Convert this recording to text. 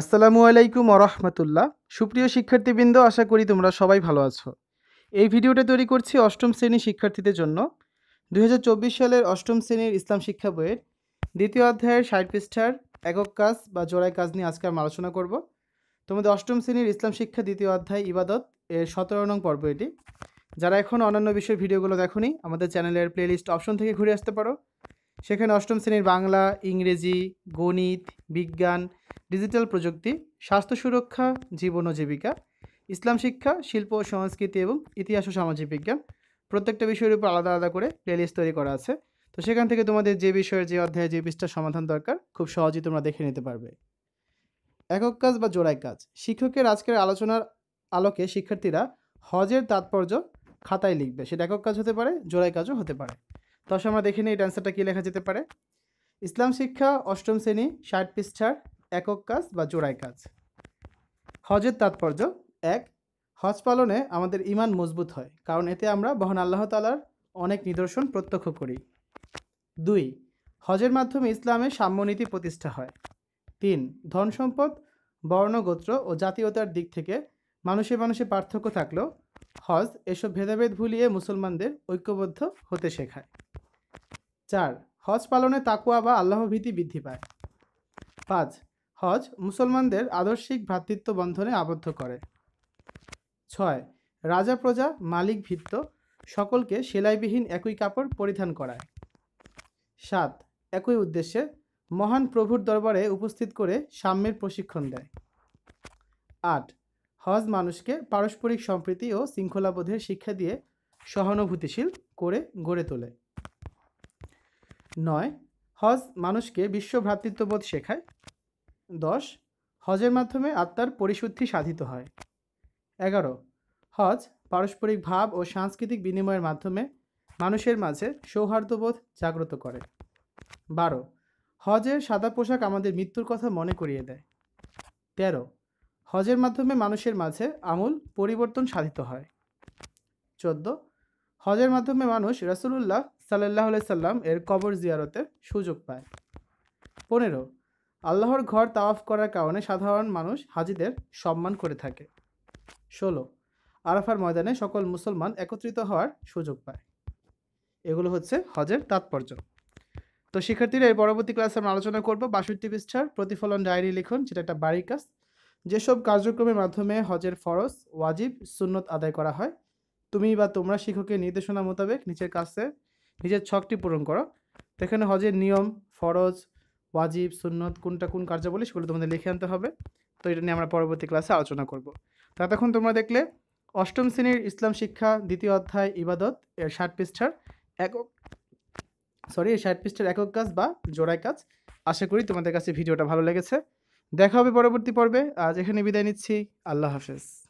আসসালামু আলাইকুম আরহামতুল্লাহ সুপ্রিয় শিক্ষার্থীবৃন্দ আশা করি তোমরা সবাই ভালো আছো এই ভিডিওটা তৈরি করছি অষ্টম শ্রেণী শিক্ষার্থীদের জন্য দু সালের অষ্টম শ্রেণীর ইসলাম শিক্ষা বইয়ের দ্বিতীয় অধ্যায়ের ষাট পৃষ্ঠার একক কাজ বা জোড়ায় কাজ নিয়ে আজকে আমি আলোচনা করব তোমাদের অষ্টম শ্রেণীর ইসলাম শিক্ষা দ্বিতীয় অধ্যায় ইবাদত এর সতেরো নং পর্ব এটি যারা এখন অন্যান্য বিষয়ের ভিডিওগুলো দেখনি আমাদের চ্যানেলের প্লেলিস্ট অপশন থেকে ঘুরে আসতে পারো সেখানে অষ্টম শ্রেণীর বাংলা ইংরেজি গণিত বিজ্ঞান ডিজিটাল প্রযুক্তি স্বাস্থ্য সুরক্ষা জীবন ও জীবিকা ইসলাম শিক্ষা শিল্প ও সংস্কৃতি এবং ইতিহাস ও সামাজিক বিজ্ঞান প্রত্যেকটা বিষয়ের উপর আলাদা আলাদা করে প্লেলিস্ট তৈরি করা আছে তো সেখান থেকে তোমাদের যে বিষয়ের যে অধ্যায়ে যে বিষটা সমাধান দরকার খুব সহজেই তোমরা দেখে নিতে পারবে একক কাজ বা জোড়ায় কাজ শিক্ষকের আজকের আলোচনার আলোকে শিক্ষার্থীরা হজের তাৎপর্য খাতায় লিখবে সেটা একক কাজ হতে পারে জোড়ায় কাজও হতে পারে তো আমরা দেখে নিই এটা অ্যান্সারটা কী লেখা যেতে পারে ইসলাম শিক্ষা অষ্টম শ্রেণী ষাট পৃষ্ঠার একক কাজ বা জোড়ায় কাজ হজের তাৎপর্য এক হজ পালনে আমাদের ইমান মজবুত হয় কারণ এতে আমরা বহন আল্লাহ তালার অনেক নিদর্শন প্রত্যক্ষ করি দুই হজের মাধ্যমে ইসলামে সাম্যনীতি প্রতিষ্ঠা হয় তিন ধন সম্পদ বর্ণগোত্র ও জাতীয়তার দিক থেকে মানুষে মানুষে পার্থক্য থাকলেও হজ এসব ভেদাভেদ ভুলিয়ে মুসলমানদের ঐক্যবদ্ধ হতে শেখায় চার হজ পালনে তাকুয়া বা আল্লাহভীতি বৃদ্ধি পায় পাঁচ হজ মুসলমানদের আদর্শিক ভ্রাতৃত্ব বন্ধনে আবদ্ধ করে ছয় রাজা প্রজা মালিক ভিত্ত সকলকে সেলাইবিহীন একই কাপড় পরিধান করায় সাত একই উদ্দেশ্যে মহান প্রভুর দরবারে উপস্থিত করে সাম্যের প্রশিক্ষণ দেয় আট হজ মানুষকে পারস্পরিক সম্প্রীতি ও শৃঙ্খলাবোধের শিক্ষা দিয়ে সহানুভূতিশীল করে গড়ে তোলে নয় হজ মানুষকে বিশ্ব ভ্রাতৃত্ববোধ শেখায় দশ হজের মাধ্যমে আত্মার পরিশুদ্ধি সাধিত হয় এগারো হজ পারস্পরিক ভাব ও সাংস্কৃতিক বিনিময়ের মাধ্যমে মানুষের মাঝে সৌহার্দ্যবোধ জাগ্রত করে বারো হজের সাদা পোশাক আমাদের মৃত্যুর কথা মনে করিয়ে দেয় তেরো হজের মাধ্যমে মানুষের মাঝে আমূল পরিবর্তন সাধিত হয় চোদ্দ হজের মাধ্যমে মানুষ রাসুলুল্লাহ সাল্লাহ সাল্লাম এর কবর জিয়ারতের সুযোগ পায় পনেরো আল্লাহর ঘর তাওয়াফ করার কারণে সাধারণ মানুষ হাজিদের সম্মান করে থাকে ষোলো আরাফার ময়দানে সকল মুসলমান একত্রিত হওয়ার সুযোগ পায় এগুলো হচ্ছে হজের তাৎপর্য তো শিক্ষার্থীরা এই পরবর্তী ক্লাসে আমরা আলোচনা করব বাষট্টি পৃষ্ঠার প্রতিফলন ডায়েরি লিখুন যেটা একটা বাড়ির কাজ যেসব কার্যক্রমের মাধ্যমে হজের ফরজ ওয়াজিব সুন্নত আদায় করা হয় তুমি বা তোমরা শিক্ষকের নির্দেশনা মোতাবেক নিচের কাছে নিজের ছকটি পূরণ করো এখানে হজের নিয়ম ফরজ ওয়াজিব সুন্নত কোনটা কোন কার্যাবলী সেগুলো তোমাদের লিখে আনতে হবে তো এটা নিয়ে আমরা পরবর্তী ক্লাসে আলোচনা করব ততক্ষণ তোমরা দেখলে অষ্টম শ্রেণীর ইসলাম শিক্ষা দ্বিতীয় অধ্যায় ইবাদত এর ষাট পৃষ্ঠার একক সরি এই ষাট পৃষ্ঠার একক কাজ বা জোড়ায় কাজ আশা করি তোমাদের কাছে ভিডিওটা ভালো লেগেছে দেখা হবে পরবর্তী পর্বে আজ এখানে বিদায় নিচ্ছি আল্লাহ হাফেজ